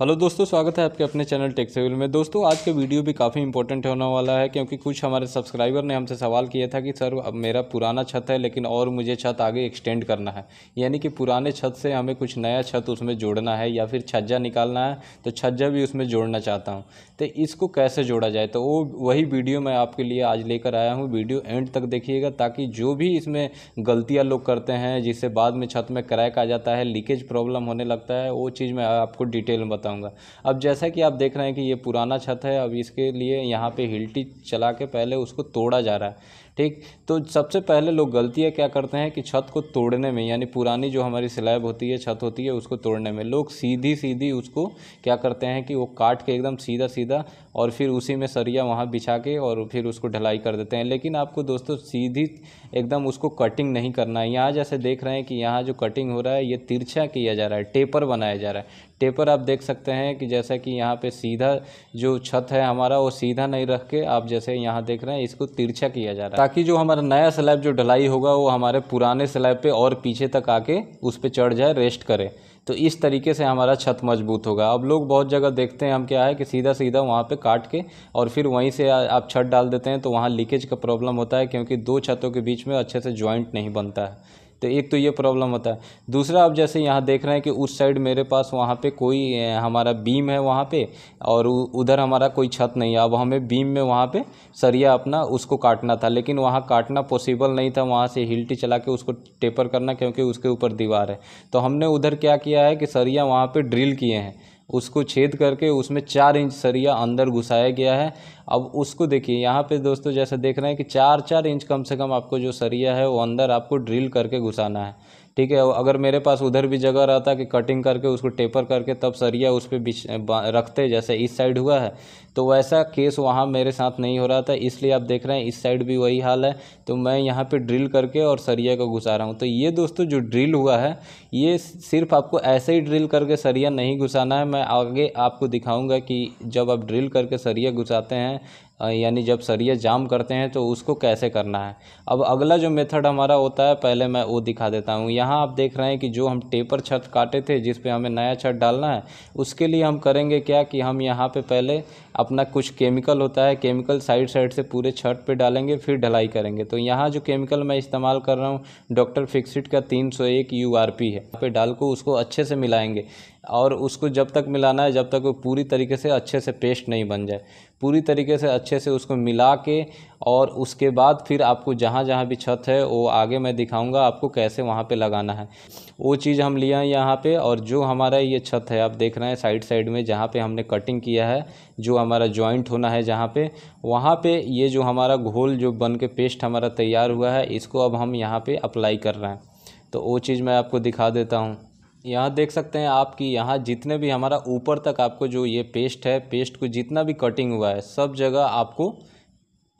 hello दोस्तों स्वागत है आपके अपने चैनल टेक में दोस्तों आज का वीडियो भी काफ़ी इंपॉर्टेंट होने वाला है क्योंकि कुछ हमारे सब्सक्राइबर ने हमसे सवाल किया था कि सर अब मेरा पुराना छत है लेकिन और मुझे छत आगे एक्सटेंड करना है यानी कि पुराने छत से हमें कुछ नया छत उसमें जोड़ना है या फिर छज्जा निकालना है तो छज्जा भी उसमें जोड़ना चाहता हूँ तो इसको कैसे जोड़ा जाए तो वो वही वीडियो मैं आपके लिए आज लेकर आया हूँ वीडियो एंड तक देखिएगा ताकि जो भी इसमें गलतियाँ लोग करते हैं जिससे बाद में छत में क्रैक आ जाता है लीकेज प्रॉब्लम होने लगता है वो चीज़ मैं आपको डिटेल में बताऊंगा अब जैसा कि आप देख रहे हैं कि ये पुराना छत है अब इसके लिए यहाँ पे हिल्टी चला के पहले उसको तोड़ा जा रहा है ठीक तो सबसे पहले लोग गलतियाँ क्या करते हैं कि छत को तोड़ने में यानी पुरानी जो हमारी स्लैब होती है छत होती है उसको तोड़ने में लोग सीधी सीधी उसको क्या करते हैं कि वो काट के एकदम सीधा सीधा और फिर उसी में सरिया वहाँ बिछा के और फिर उसको ढलाई कर देते हैं लेकिन आपको दोस्तों सीधी एकदम उसको कटिंग नहीं करना है यहाँ जैसे देख रहे हैं कि यहाँ जो कटिंग हो रहा है ये तिरछा किया जा रहा है टेपर बनाया जा रहा है टेपर आप देख सकते सकते हैं कि जैसा कि यहाँ पे सीधा जो छत है हमारा वो सीधा नहीं रख के आप जैसे यहाँ देख रहे हैं इसको तिरछा किया जा रहा है ताकि जो हमारा नया स्लैब जो ढलाई होगा वो हमारे पुराने स्लैब पे और पीछे तक आके उस पर चढ़ जाए रेस्ट करे तो इस तरीके से हमारा छत मजबूत होगा अब लोग बहुत जगह देखते हैं हम क्या है कि सीधा सीधा वहाँ पे काट के और फिर वहीं से आप छत डाल देते हैं तो वहाँ लीकेज का प्रॉब्लम होता है क्योंकि दो छतों के बीच में अच्छे से ज्वाइंट नहीं बनता है तो एक तो ये प्रॉब्लम होता है दूसरा आप जैसे यहाँ देख रहे हैं कि उस साइड मेरे पास वहाँ पे कोई हमारा बीम है वहाँ पे और उधर हमारा कोई छत नहीं है अब हमें बीम में वहाँ पे सरिया अपना उसको काटना था लेकिन वहाँ काटना पॉसिबल नहीं था वहाँ से हिल्टी चला के उसको टेपर करना क्योंकि उसके ऊपर दीवार है तो हमने उधर क्या किया है कि सरिया वहाँ पर ड्रिल किए हैं उसको छेद करके उसमें चार इंच सरिया अंदर घुसाया गया है अब उसको देखिए यहाँ पे दोस्तों जैसा देख रहे हैं कि चार चार इंच कम से कम आपको जो सरिया है वो अंदर आपको ड्रिल करके घुसाना है ठीक है अगर मेरे पास उधर भी जगह रहता कि कटिंग करके उसको टेपर करके तब सरिया उस पर रखते जैसे इस साइड हुआ है तो वैसा केस वहाँ मेरे साथ नहीं हो रहा था इसलिए आप देख रहे हैं इस साइड भी वही हाल है तो मैं यहाँ पे ड्रिल करके और सरिया को घुसा रहा हूँ तो ये दोस्तों जो ड्रिल हुआ है ये सिर्फ आपको ऐसे ही ड्रिल करके सरिया नहीं घुसाना है मैं आगे आपको दिखाऊँगा कि जब आप ड्रिल करके सरिया घुसाते हैं यानी जब सरिया जाम करते हैं तो उसको कैसे करना है अब अगला जो मेथड हमारा होता है पहले मैं वो दिखा देता हूँ यहाँ आप देख रहे हैं कि जो हम टेपर छत काटे थे जिस पे हमें नया छत डालना है उसके लिए हम करेंगे क्या कि हम यहाँ पे पहले अपना कुछ केमिकल होता है केमिकल साइड साइड से पूरे छत पर डालेंगे फिर ढलाई करेंगे तो यहाँ जो केमिकल मैं इस्तेमाल कर रहा हूँ डॉक्टर फिक्सिट का तीन सौ एक यू आर पी है पे डाल को उसको अच्छे से मिलाएँगे और उसको जब तक मिलाना है जब तक वो पूरी तरीके से अच्छे से पेस्ट नहीं बन जाए पूरी तरीके से अच्छे से उसको मिला के और उसके बाद फिर आपको जहाँ जहाँ भी छत है वो आगे मैं दिखाऊंगा आपको कैसे वहाँ पे लगाना है वो चीज़ हम लिया है यहाँ पर और जो हमारा ये छत है आप देख रहे हैं साइड साइड में जहाँ पे हमने कटिंग किया है जो हमारा जॉइंट होना है जहाँ पे वहाँ पे ये जो हमारा घोल जो बन के पेस्ट हमारा तैयार हुआ है इसको अब हम यहाँ पर अप्लाई कर रहे हैं तो वो चीज़ मैं आपको दिखा देता हूँ यहाँ देख सकते हैं आपकी यहाँ जितने भी हमारा ऊपर तक आपको जो ये पेस्ट है पेस्ट को जितना भी कटिंग हुआ है सब जगह आपको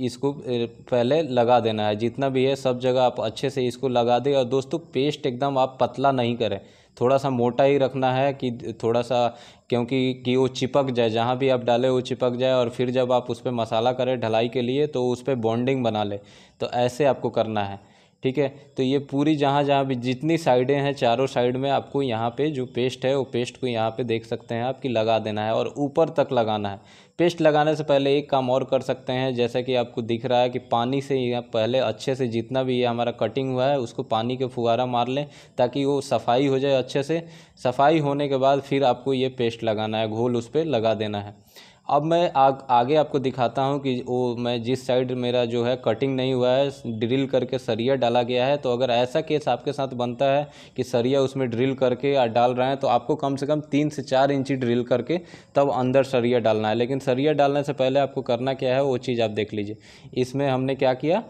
इसको पहले लगा देना है जितना भी है सब जगह आप अच्छे से इसको लगा दें और दोस्तों पेस्ट एकदम आप पतला नहीं करें थोड़ा सा मोटा ही रखना है कि थोड़ा सा क्योंकि कि वो चिपक जाए जहाँ भी आप डालें वो चिपक जाए और फिर जब आप उस पर मसाला करें ढलाई के लिए तो उस पर बॉन्डिंग बना ले तो ऐसे आपको करना है ठीक है तो ये पूरी जहाँ जहाँ भी जितनी साइडें हैं चारों साइड में आपको यहाँ पे जो पेस्ट है वो पेस्ट को यहाँ पे देख सकते हैं आपकी लगा देना है और ऊपर तक लगाना है पेस्ट लगाने से पहले एक काम और कर सकते हैं जैसा कि आपको दिख रहा है कि पानी से पहले अच्छे से जितना भी ये हमारा कटिंग हुआ है उसको पानी के फुहारा मार लें ताकि वो सफाई हो जाए अच्छे से सफाई होने के बाद फिर आपको ये पेस्ट लगाना है घोल उस पर लगा देना है अब मैं आ, आगे आपको दिखाता हूँ कि वो मैं जिस साइड मेरा जो है कटिंग नहीं हुआ है ड्रिल करके सरिया डाला गया है तो अगर ऐसा केस आपके साथ बनता है कि सरिया उसमें ड्रिल करके डाल रहे हैं तो आपको कम से कम तीन से चार इंची ड्रिल करके तब अंदर सरिया डालना है लेकिन सरिया डालने से पहले आपको करना क्या है वो चीज़ आप देख लीजिए इसमें हमने क्या किया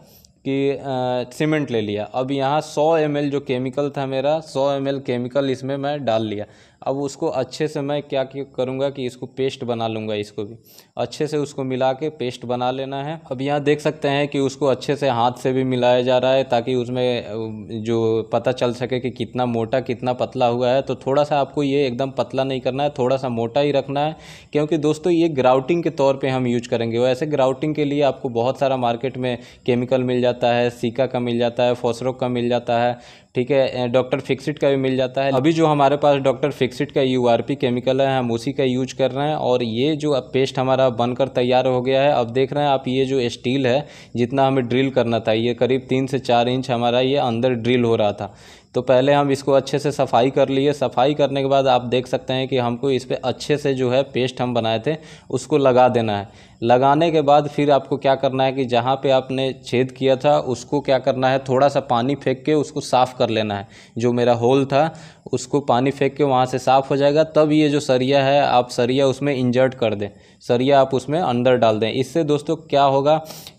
कि सीमेंट ले लिया अब यहाँ 100 एम जो केमिकल था मेरा 100 एम केमिकल इसमें मैं डाल लिया अब उसको अच्छे से मैं क्या करूँगा कि इसको पेस्ट बना लूँगा इसको भी अच्छे से उसको मिला के पेस्ट बना लेना है अब यहाँ देख सकते हैं कि उसको अच्छे से हाथ से भी मिलाया जा रहा है ताकि उसमें जो पता चल सके कि कितना मोटा कितना पतला हुआ है तो थोड़ा सा आपको ये एकदम पतला नहीं करना है थोड़ा सा मोटा ही रखना है क्योंकि दोस्तों ये ग्राउटिंग के तौर पर हम यूज करेंगे वैसे ग्राउटिंग के लिए आपको बहुत सारा मार्केट में केमिकल मिल जाता जाता है सीका का मिल जाता है फोसरोक का मिल जाता है ठीक है डॉक्टर फिक्सिट का भी मिल जाता है अभी जो हमारे पास डॉक्टर फिक्सिट का यू केमिकल है हम उसी का यूज कर रहे हैं और ये जो पेस्ट हमारा बनकर तैयार हो गया है अब देख रहे हैं आप ये जो स्टील है जितना हमें ड्रिल करना था ये करीब तीन से चार इंच हमारा ये अंदर ड्रिल हो रहा था तो पहले हम इसको अच्छे से सफाई कर लिए सफाई करने के बाद आप देख सकते हैं कि हमको इस पर अच्छे से जो है पेस्ट हम बनाए थे उसको लगा देना है लगाने के बाद फिर आपको क्या करना है कि जहाँ पे आपने छेद किया था उसको क्या करना है थोड़ा सा पानी फेंक के उसको साफ़ कर लेना है जो मेरा होल था उसको पानी फेंक के वहाँ से साफ़ हो जाएगा तब ये जो सरिया है आप सरिया उसमें इंजर्ट कर दें सरिया आप उसमें अंदर डाल दें इससे दोस्तों क्या होगा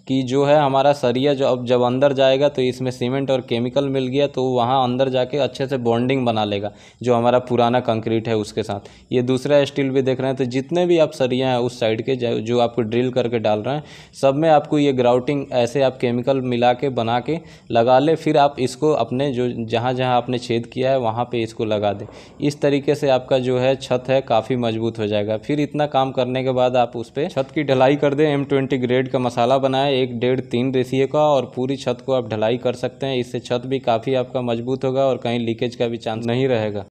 कि जो है हमारा सरिया जो अब जब अंदर जाएगा तो इसमें सीमेंट और केमिकल मिल गया तो वहाँ अंदर जाके अच्छे से बॉन्डिंग बना लेगा जो हमारा पुराना कंक्रीट है उसके साथ ये दूसरा स्टील भी देख रहे हैं तो जितने भी आप सरिया हैं उस साइड के जो आपको ड्रिल करके डाल रहे हैं सब में आपको ये ग्राउटिंग ऐसे आप केमिकल मिला के बना के लगा ले फिर आप इसको अपने जो जहाँ जहाँ आपने छेद किया है वहाँ पे इसको लगा दें इस तरीके से आपका जो है छत है काफ़ी मजबूत हो जाएगा फिर इतना काम करने के बाद आप उस पर छत की ढलाई कर दें एम ट्वेंटी ग्रेड का मसाला बनाएं एक डेढ़ तीन रेसिए का और पूरी छत को आप ढलाई कर सकते हैं इससे छत भी काफ़ी आपका मजबूत होगा और कहीं लीकेज का भी चांस नहीं रहेगा